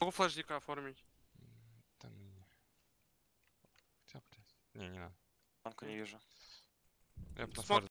Могу флажника оформить. Там... Хотя, блядь. Не, не надо. Танка не вижу. Я Смог